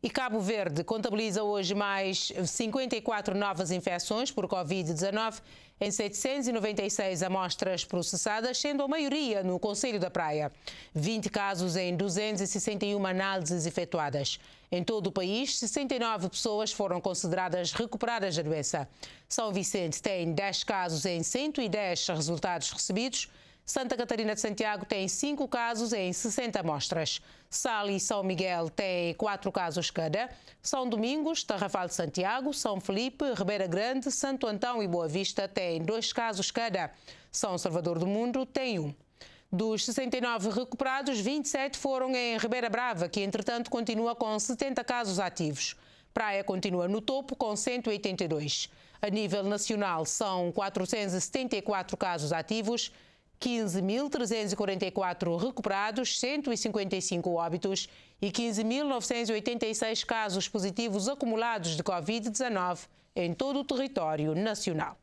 E Cabo Verde contabiliza hoje mais 54 novas infecções por Covid-19 em 796 amostras processadas, sendo a maioria no Conselho da Praia. 20 casos em 261 análises efetuadas. Em todo o país, 69 pessoas foram consideradas recuperadas da doença. São Vicente tem 10 casos em 110 resultados recebidos Santa Catarina de Santiago tem 5 casos em 60 amostras. Sal e São Miguel têm 4 casos cada. São Domingos, Tarrafal de Santiago, São Felipe, Ribeira Grande, Santo Antão e Boa Vista têm 2 casos cada. São Salvador do Mundo tem 1. Um. Dos 69 recuperados, 27 foram em Ribeira Brava, que entretanto continua com 70 casos ativos. Praia continua no topo com 182. A nível nacional, são 474 casos ativos 15.344 recuperados, 155 óbitos e 15.986 casos positivos acumulados de Covid-19 em todo o território nacional.